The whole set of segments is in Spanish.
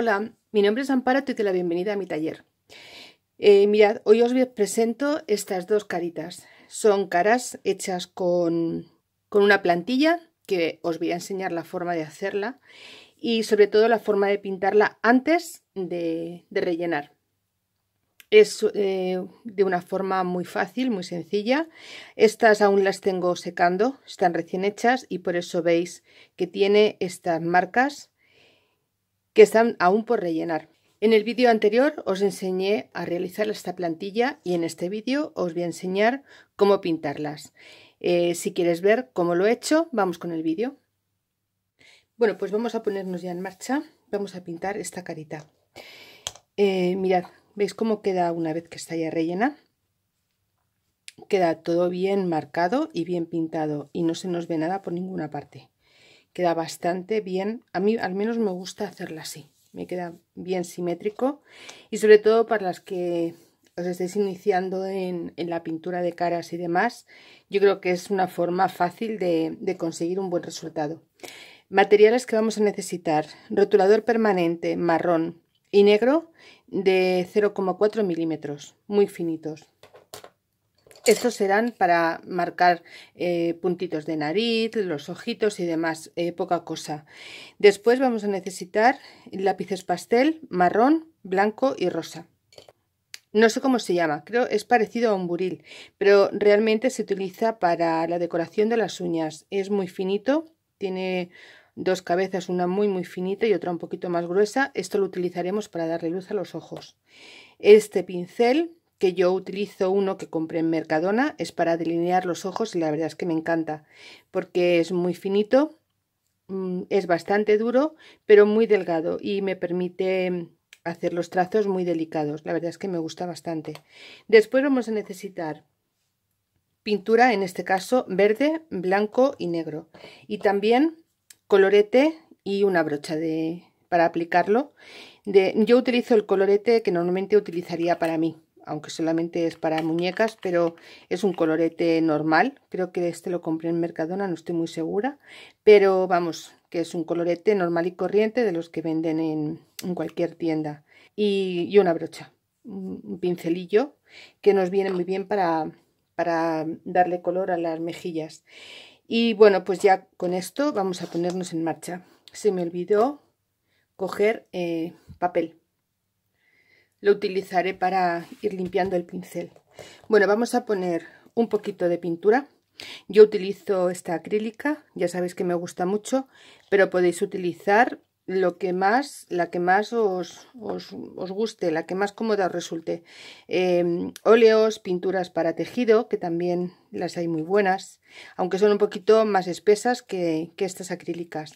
Hola, mi nombre es Amparo, te doy la bienvenida a mi taller. Eh, mirad, hoy os presento estas dos caritas. Son caras hechas con, con una plantilla, que os voy a enseñar la forma de hacerla y sobre todo la forma de pintarla antes de, rellenar. Es eh, de una forma muy fácil, muy sencilla. Estas aún las tengo secando, están recién hechas y por eso veis que tiene estas marcas que están aún por rellenar. En el vídeo anterior os enseñé a realizar esta plantilla y en este vídeo os voy a enseñar cómo pintarlas. Eh, si quieres ver cómo lo he hecho, vamos con el vídeo. Bueno, pues vamos a ponernos ya en marcha. Vamos a pintar esta carita. Eh, mirad, ¿veis cómo queda una vez que está ya rellena? Queda todo bien marcado y bien pintado y no se nos ve nada por ninguna parte queda bastante bien. A mí al menos me gusta hacerla así. Me queda bien simétrico y sobre todo para las que os estéis iniciando en, la pintura de caras y demás, yo creo que es una forma fácil de, de conseguir un buen resultado. Materiales que vamos a necesitar. Rotulador permanente marrón y negro de 0,4 milímetros, muy finitos. Estos serán para marcar eh, puntitos de nariz, los ojitos y demás, eh, poca cosa. Después vamos a necesitar lápices pastel, marrón, blanco y rosa. No sé cómo se llama, creo es parecido a un buril, pero realmente se utiliza para la decoración de las uñas. Es muy finito, tiene dos cabezas, una muy muy finita y otra un poquito más gruesa. Esto lo utilizaremos para darle luz a los ojos. Este pincel que yo utilizo uno que compré en Mercadona, es para delinear los ojos y la verdad es que me encanta porque es muy finito, mm, es bastante duro, pero muy delgado y me permite mm, hacer los trazos muy delicados. La verdad es que me gusta bastante. Después vamos a necesitar pintura, en este caso verde, blanco y negro. Y también colorete y una brocha de, para aplicarlo. De, yo utilizo el colorete que normalmente utilizaría para mí aunque solamente es para muñecas, pero es un colorete normal. Creo que este lo compré en Mercadona, no estoy muy segura, pero vamos, que es un colorete normal y corriente de los que venden en, cualquier tienda. Y, una brocha, un pincelillo, que nos viene muy bien para, para darle color a las mejillas. Y bueno, pues ya con esto vamos a ponernos en marcha. Se me olvidó coger eh, papel lo utilizaré para ir limpiando el pincel. Bueno, vamos a poner un poquito de pintura. Yo utilizo esta acrílica, ya sabéis que me gusta mucho, pero podéis utilizar lo que más, la que más os, guste, la que más cómoda os resulte. Em, óleos, pinturas para tejido, que también las hay muy buenas, aunque son un poquito más espesas que, estas acrílicas.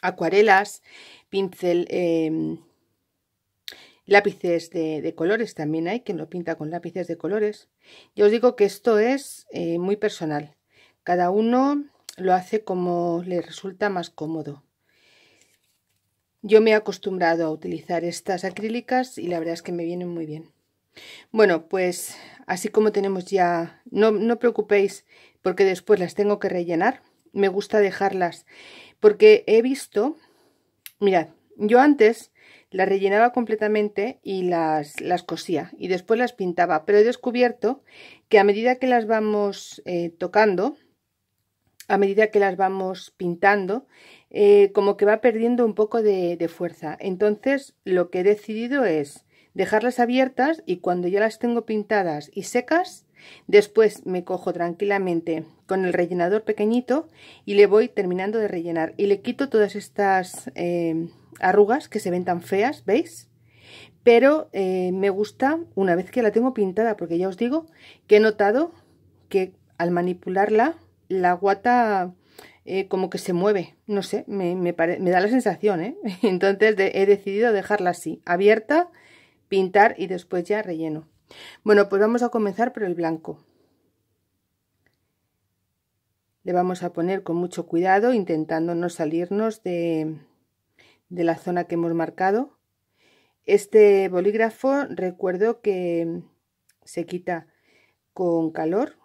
Acuarelas, pincel... Em, Lápices de, colores también hay, quien lo pinta con lápices de colores. Yo os digo que esto es eh, muy personal. Cada uno lo hace como le resulta más cómodo. Yo me he acostumbrado a utilizar estas acrílicas y la verdad es que me vienen muy bien. Bueno, pues así como tenemos ya, no, no preocupéis porque después las tengo que rellenar. Me gusta dejarlas porque he visto, mirad, yo antes las rellenaba completamente y las, las cosía y después las pintaba. Pero he descubierto que a medida que las vamos eh, tocando, a medida que las vamos pintando, eh, como que va perdiendo un poco de, de, fuerza. Entonces lo que he decidido es dejarlas abiertas y cuando ya las tengo pintadas y secas, Después me cojo tranquilamente con el rellenador pequeñito y le voy terminando de rellenar. Y le quito todas estas em, arrugas que se ven tan feas, ¿veis? Pero eh, me gusta una vez que la tengo pintada, porque ya os digo que he notado que al manipularla la guata eh, como que se mueve, no sé, me, da la sensación, ¿eh? Entonces he decidido dejarla así, abierta, pintar y después ya relleno. Bueno, pues vamos a comenzar por el blanco. Le vamos a poner con mucho cuidado, intentando no salirnos de, la zona que hemos marcado. Este bolígrafo recuerdo que se quita con calor,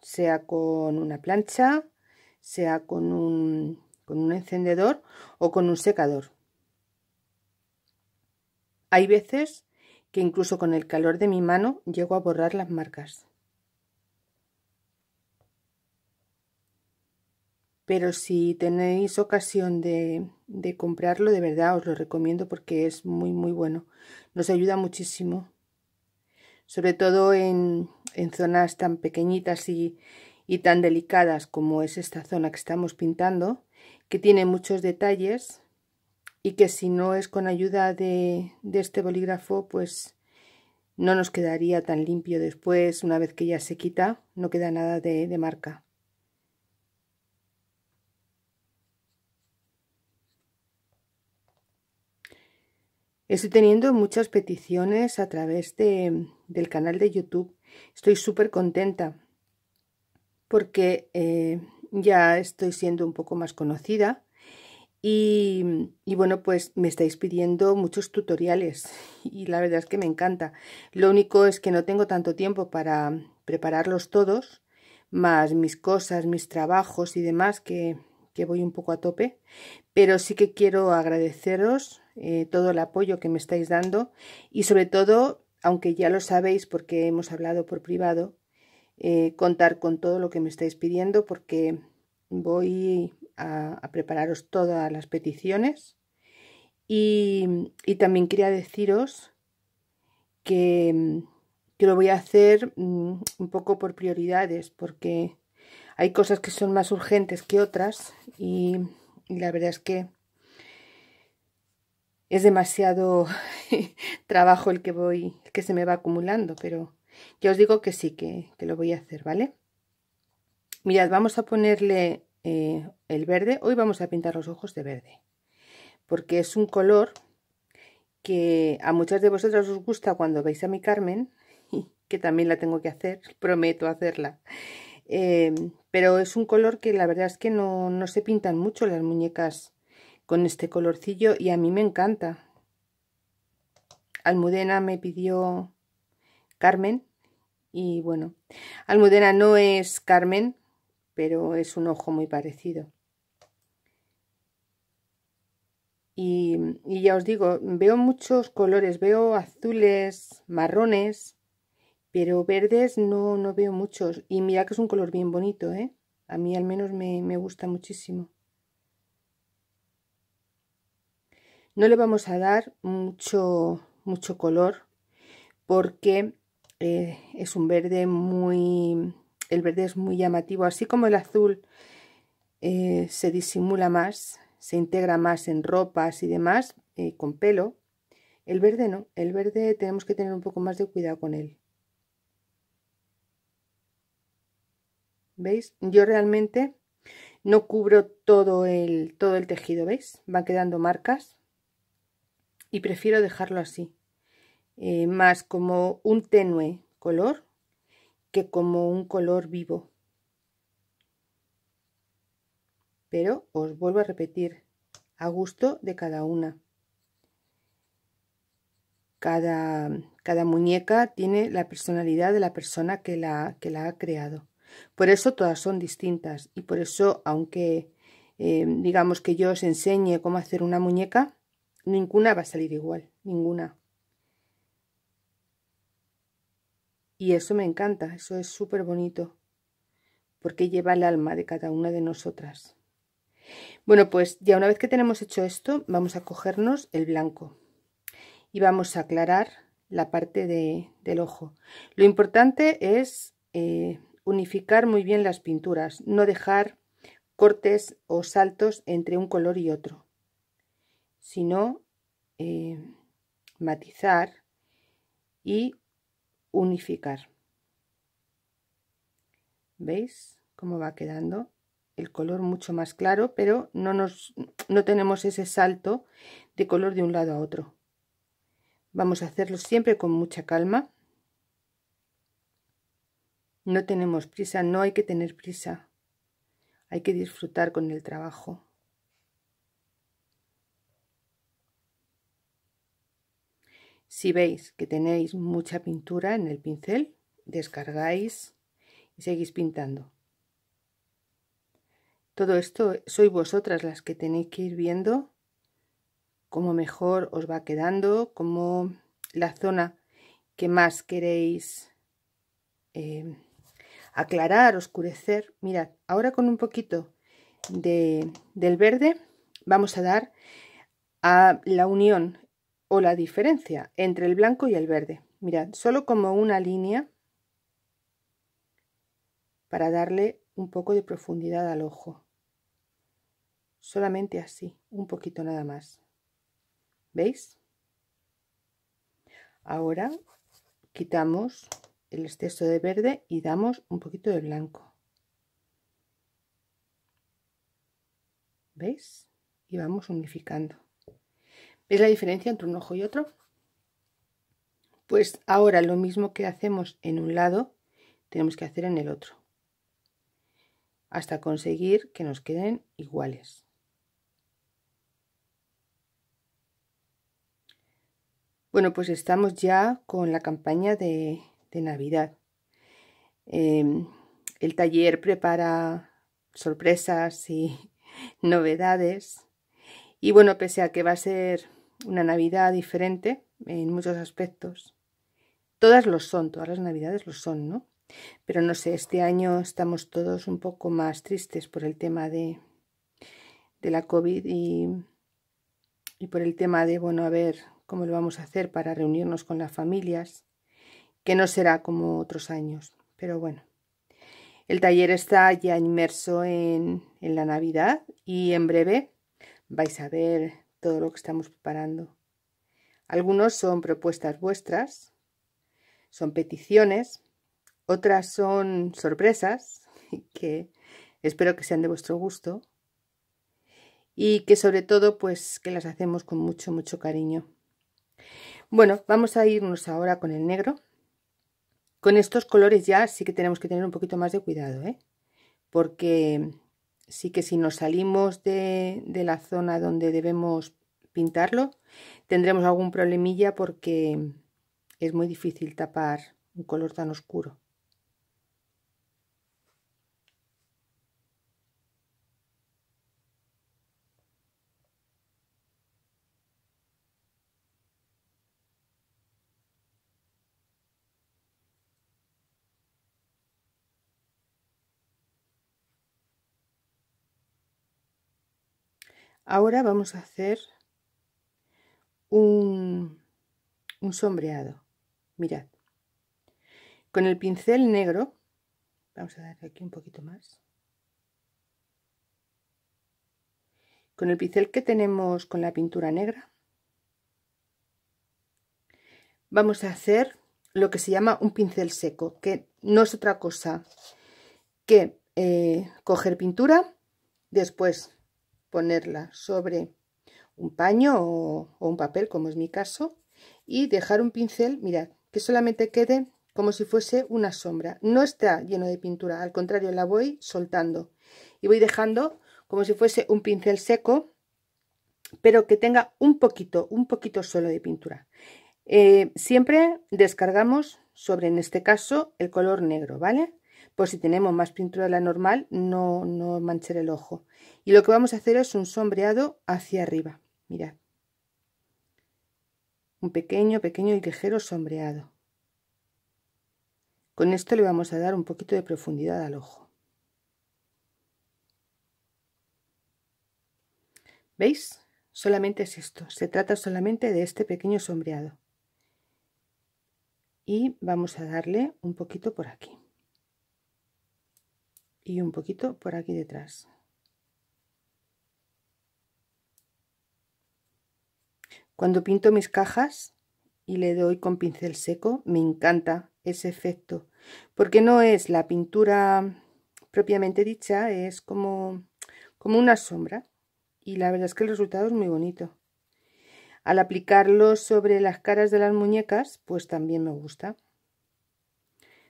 sea con una plancha, sea con un, con un encendedor o con un secador. Hay veces que incluso con el calor de mi mano llego a borrar las marcas. Pero si tenéis ocasión de, comprarlo, de verdad os lo recomiendo porque es muy, muy bueno. Nos ayuda muchísimo sobre todo en, zonas tan pequeñitas y tan delicadas como es esta zona que estamos pintando, que tiene muchos detalles y que si no es con ayuda de, este bolígrafo pues no nos quedaría tan limpio después una vez que ya se quita no queda nada de, marca Estoy teniendo muchas peticiones a través del canal de YouTube. Estoy súper contenta porque eh, ya estoy siendo un poco más conocida y, bueno, pues me estáis pidiendo muchos tutoriales y la verdad es que me encanta. Lo único es que no tengo tanto tiempo para prepararlos todos, más mis cosas, mis trabajos y demás que, voy un poco a tope. Pero sí que quiero agradeceros eh, todo el apoyo que me estáis dando y sobre todo, aunque ya lo sabéis porque hemos hablado por privado, eh, contar con todo lo que me estáis pidiendo porque voy a, prepararos todas las peticiones. Y, también quería deciros que, que, lo voy a hacer mm, un poco por prioridades, porque hay cosas que son más urgentes que otras y, la verdad es que es demasiado trabajo el que voy, que se me va acumulando, pero ya os digo que sí, que, lo voy a hacer, ¿vale? Mirad, vamos a ponerle eh, el verde. Hoy vamos a pintar los ojos de verde, porque es un color que a muchas de vosotras os gusta cuando veis a mi Carmen, que también la tengo que hacer, prometo hacerla. Eh, pero es un color que la verdad es que no, no se pintan mucho las muñecas con este colorcillo y a mí me encanta. Almudena me pidió Carmen y bueno, Almudena no es Carmen, pero es un ojo muy parecido. Y, ya os digo, veo muchos colores, veo azules, marrones, pero verdes no, no veo muchos. Y mira que es un color bien bonito, ¿eh? A mí al menos me, gusta muchísimo. No le vamos a dar mucho, mucho color porque eh, es un verde muy... El verde es muy llamativo, así como el azul eh, se disimula más, se integra más en ropas y demás, eh, con pelo. El verde no, el verde tenemos que tener un poco más de cuidado con él. ¿Veis? Yo realmente no cubro todo el, todo el tejido, ¿veis? Van quedando marcas y prefiero dejarlo así, eh, más como un tenue color que como un color vivo. pero os vuelvo a repetir, a gusto de cada una. Cada, cada muñeca tiene la personalidad de la persona que la, ha creado. Por eso todas son distintas y por eso, aunque eh, digamos que yo os enseñe cómo hacer una muñeca, ninguna va a salir igual, ninguna. Y eso me encanta, eso es súper bonito, porque lleva el alma de cada una de nosotras. Bueno, pues ya una vez que tenemos hecho esto, vamos a cogernos el blanco y vamos a aclarar la parte del ojo. Lo importante es eh, unificar muy bien las pinturas, no dejar cortes o saltos entre un color y otro, sino eh, matizar y unificar. ¿Veis cómo va quedando? el color mucho más claro, pero no, nos, no tenemos ese salto de color de un lado a otro. Vamos a hacerlo siempre con mucha calma. No tenemos prisa, no hay que tener prisa. Hay que disfrutar con el trabajo. Si veis que tenéis mucha pintura en el pincel, descargáis y seguís pintando. Todo esto sois vosotras las que tenéis que ir viendo cómo mejor os va quedando, cómo la zona que más queréis eh, aclarar, oscurecer. Mirad, ahora con un poquito de, del verde vamos a dar a la unión o la diferencia entre el blanco y el verde. Mirad, solo como una línea para darle un poco de profundidad al ojo. Solamente así, un poquito nada más. ¿Veis? Ahora quitamos el exceso de verde y damos un poquito de blanco. ¿Veis? Y vamos unificando. ¿Veis la diferencia entre un ojo y otro? Pues ahora lo mismo que hacemos en un lado, tenemos que hacer en el otro. Hasta conseguir que nos queden iguales. Bueno, pues estamos ya con la campaña de, Navidad. Em, el taller prepara sorpresas y novedades. Y bueno, pese a que va a ser una Navidad diferente en muchos aspectos, todas lo son, todas las Navidades lo son, ¿no? Pero no sé, este año estamos todos un poco más tristes por el tema de, la COVID y, y por el tema de, bueno, a ver, como lo vamos a hacer para reunirnos con las familias, que no será como otros años, pero bueno. El taller está ya inmerso en, en la Navidad y en breve vais a ver todo lo que estamos preparando. Algunos son propuestas vuestras, son peticiones, otras son sorpresas que espero que sean de vuestro gusto y que sobre todo pues que las hacemos con mucho mucho cariño. Bueno, vamos a irnos ahora con el negro. Con estos colores ya sí que tenemos que tener un poquito más de cuidado, ¿eh? Porque sí que si nos salimos de, de la zona donde debemos pintarlo, tendremos algún problemilla porque es muy difícil tapar un color tan oscuro. Ahora vamos a hacer un, un sombreado. Mirad. Con el pincel negro, vamos a dar aquí un poquito más. Con el pincel que tenemos con la pintura negra, vamos a hacer lo que se llama un pincel seco, que no es otra cosa que eh, coger pintura, después ponerla sobre un paño o, un papel, como es mi caso, y dejar un pincel, mirad, que solamente quede como si fuese una sombra. No está lleno de pintura, al contrario, la voy soltando. Y voy dejando como si fuese un pincel seco, pero que tenga un poquito, un poquito solo de pintura. Eh, siempre descargamos sobre, en este caso, el color negro, ¿vale? por pues si tenemos más pintura de la normal, no, no manchar el ojo. Y lo que vamos a hacer es un sombreado hacia arriba, mirad. Un pequeño, pequeño y ligero sombreado. Con esto le vamos a dar un poquito de profundidad al ojo. ¿Veis? Solamente es esto, se trata solamente de este pequeño sombreado. Y vamos a darle un poquito por aquí y un poquito por aquí detrás. Cuando pinto mis cajas y le doy con pincel seco, me encanta ese efecto, porque no es la pintura propiamente dicha, es como, como una sombra y la verdad es que el resultado es muy bonito. Al aplicarlo sobre las caras de las muñecas, pues también me gusta.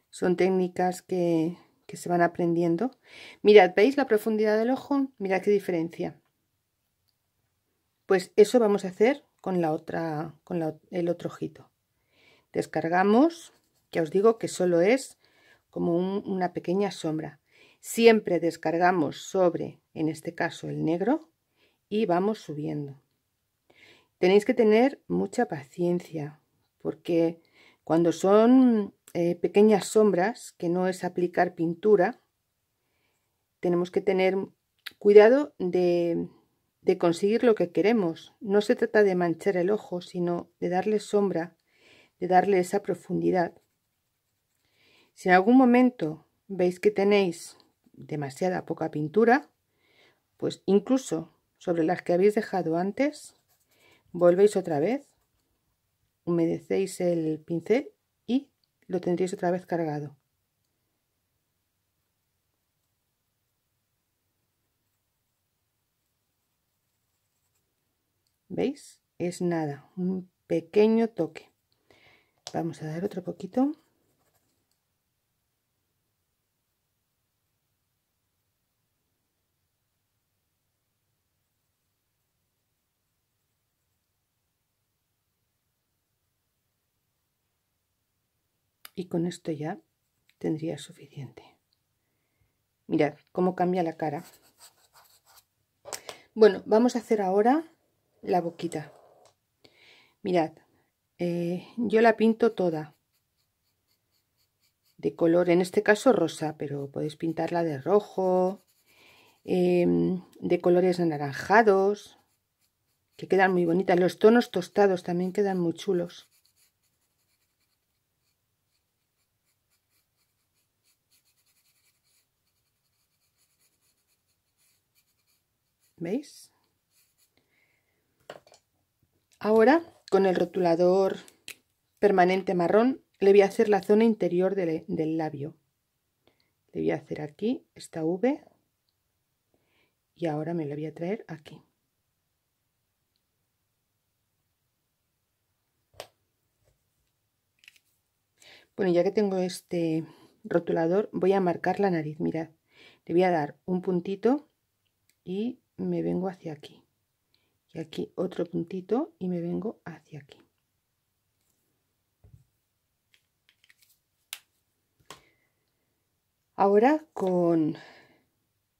Son técnicas que, que se van aprendiendo. Mirad, ¿veis la profundidad del ojo? Mirad qué diferencia. Pues eso vamos a hacer con, la otra, con el otro ojito. Descargamos, ya os digo que solo es como una pequeña sombra. Siempre descargamos sobre, en este caso el negro, y vamos subiendo. Tenéis que tener mucha paciencia, porque cuando son eh, pequeñas sombras, que no es aplicar pintura, tenemos que tener cuidado de, de conseguir lo que queremos. No se trata de manchar el ojo, sino de darle sombra, de darle esa profundidad. Si en algún momento veis que tenéis demasiada poca pintura, pues incluso sobre las que habéis dejado antes, volvéis otra vez, humedecéis el pincel lo tendréis otra vez cargado. ¿Veis? Es nada, un pequeño toque. Vamos a dar otro poquito. Y con esto ya tendría suficiente. Mirad cómo cambia la cara. Bueno, vamos a hacer ahora la boquita. Mirad, eh, yo la pinto toda de color, en este caso rosa, pero podéis pintarla de rojo, em, de colores anaranjados, que quedan muy bonitas. Los tonos tostados también quedan muy chulos. ¿Veis? Ahora, con el rotulador permanente marrón, le voy a hacer la zona interior del, del labio. Le voy a hacer aquí esta V y ahora me la voy a traer aquí. Bueno, ya que tengo este rotulador, voy a marcar la nariz, mirad. Le voy a dar un puntito y me vengo hacia aquí. Y aquí otro puntito y me vengo hacia aquí. Ahora con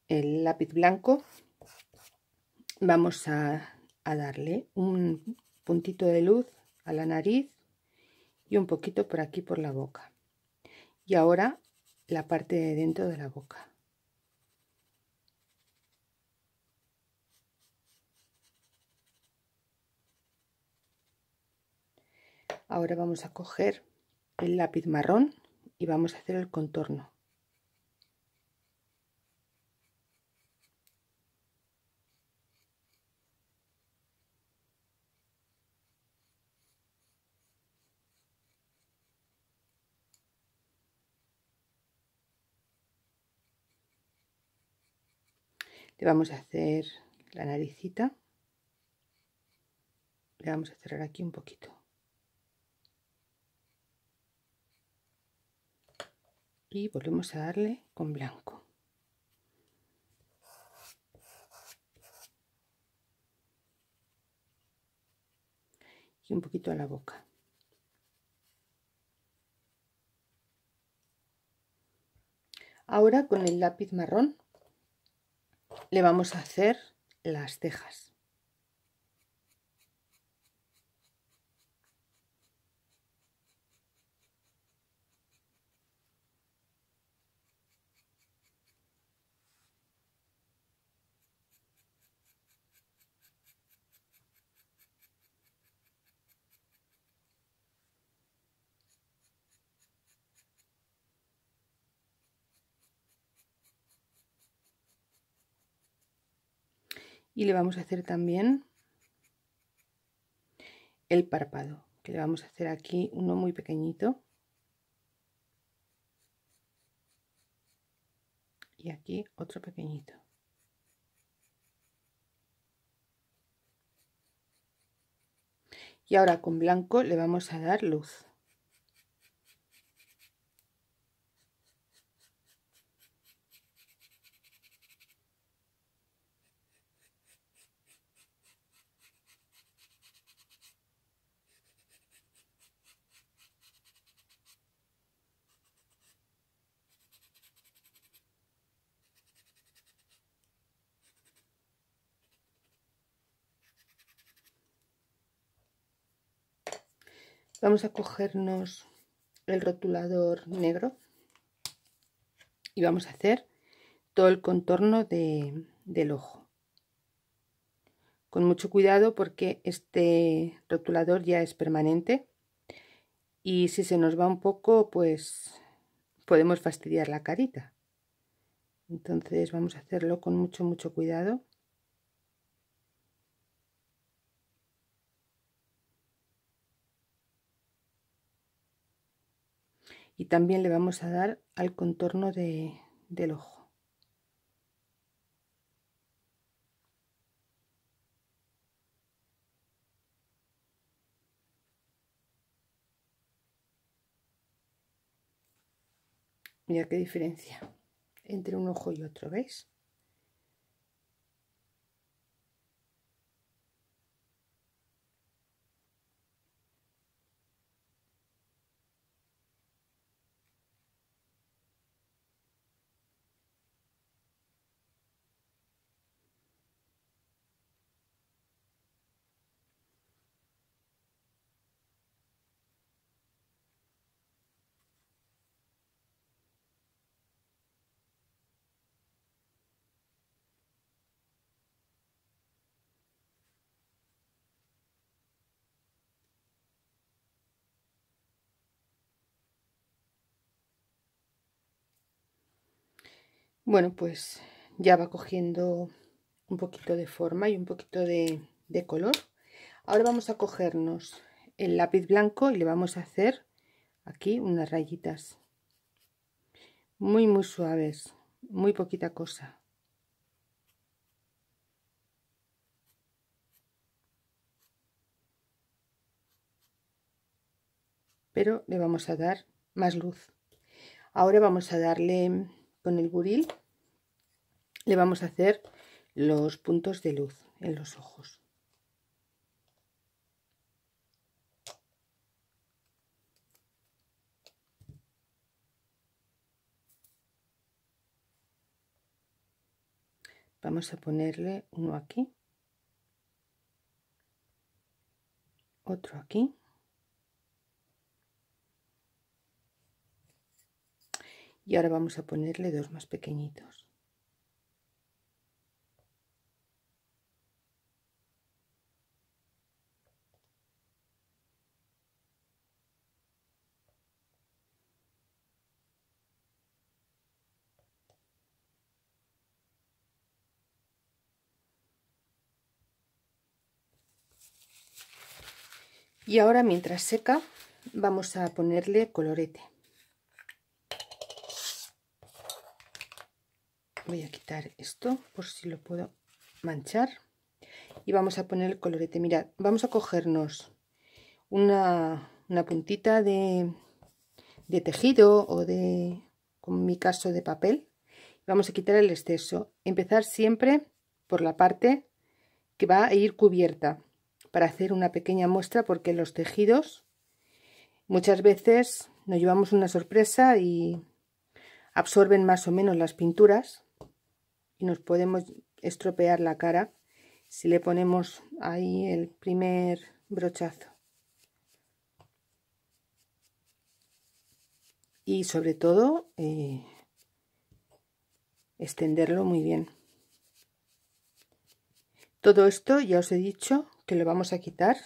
el lápiz blanco vamos a, a darle un puntito de luz a la nariz y un poquito por aquí por la boca. Y ahora la parte de dentro de la boca. Ahora vamos a coger el lápiz marrón y vamos a hacer el contorno. le vamos a hacer la naricita le vamos a cerrar aquí un poquito y volvemos a darle con blanco y un poquito a la boca ahora con el lápiz marrón le vamos a hacer las cejas y le vamos a hacer también el párpado que le vamos a hacer aquí uno muy pequeñito y aquí otro pequeñito y ahora con blanco le vamos a dar luz Vamos a cogernos el rotulador negro y vamos a hacer todo el contorno del ojo. Con mucho cuidado porque este rotulador ya es permanente y si se nos va un poco pues podemos fastidiar la carita. Entonces vamos a hacerlo con mucho mucho cuidado. y también le vamos a dar al contorno del ojo. Mira qué diferencia entre un ojo y otro, ¿veis? Bueno, pues ya va cogiendo un poquito de forma y un poquito de, color. Ahora vamos a cogernos el lápiz blanco y le vamos a hacer aquí unas rayitas muy muy suaves, muy poquita cosa. Pero le vamos a dar más luz. Ahora vamos a darle con el buril le vamos a hacer los puntos de luz en los ojos. Vamos a ponerle uno aquí, otro aquí. y ahora vamos a ponerle dos más pequeñitos Y ahora mientras seca vamos a ponerle colorete. voy a quitar esto por si lo puedo manchar y vamos a poner el colorete mirad vamos a cogernos una, puntita de, de tejido o de como en mi caso de papel vamos a quitar el exceso empezar siempre por la parte que va a ir cubierta para hacer una pequeña muestra porque los tejidos muchas veces nos llevamos una sorpresa y absorben más o menos las pinturas y nos podemos estropear la cara si le ponemos ahí el primer brochazo. Y sobre todo, eh, extenderlo muy bien. Todo esto ya os he dicho que lo vamos a quitar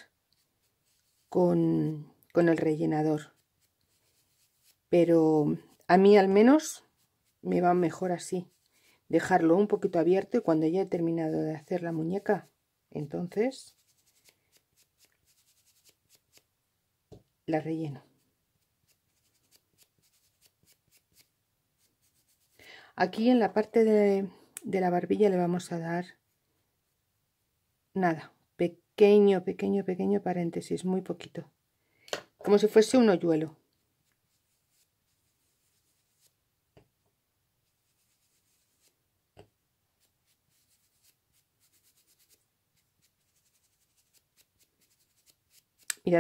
con, con el rellenador. Pero a mí al menos me va mejor así dejarlo un poquito abierto y cuando ya he terminado de hacer la muñeca, entonces la relleno. Aquí en la parte de, de la barbilla le vamos a dar nada, pequeño, pequeño, pequeño paréntesis, muy poquito. Como si fuese un hoyuelo.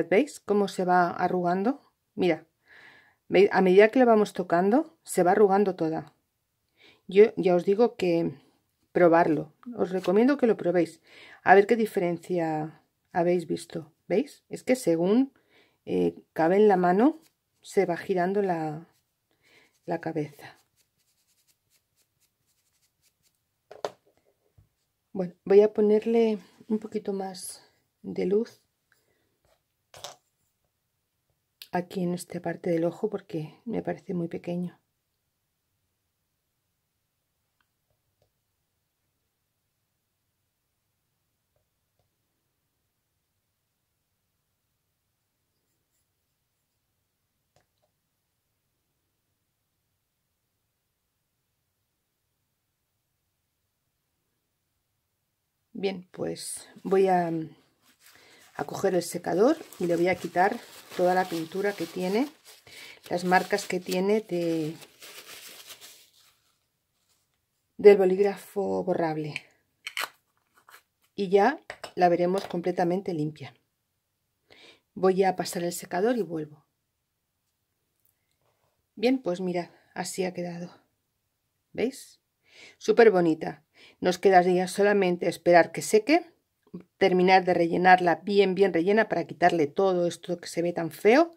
¿veis cómo se va arrugando? Mira, a medida que le vamos tocando, se va arrugando toda. Yo ya os digo que probarlo. Os recomiendo que lo probéis. A ver qué diferencia habéis visto. ¿Veis? Es que según eh, cabe en la mano, se va girando la, la cabeza. Bueno, voy a ponerle un poquito más de luz aquí en esta parte del ojo porque me parece muy pequeño. Bien, pues voy a coger el secador y le voy a quitar toda la pintura que tiene, las marcas que tiene de, del bolígrafo borrable. Y ya la veremos completamente limpia. Voy a pasar el secador y vuelvo. Bien, pues mira así ha quedado. ¿Veis? Súper bonita. Nos quedaría solamente esperar que seque terminar de rellenarla bien, bien rellena para quitarle todo esto que se ve tan feo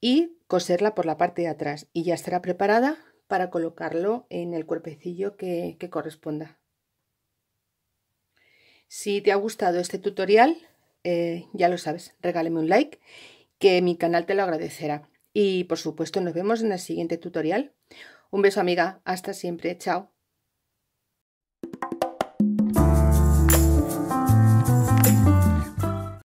y coserla por la parte de atrás y ya estará preparada para colocarlo en el cuerpecillo que, corresponda. Si te ha gustado este tutorial, eh, ya lo sabes, regáleme un like que mi canal te lo agradecerá. Y por supuesto nos vemos en el siguiente tutorial. Un beso amiga, hasta siempre, chao.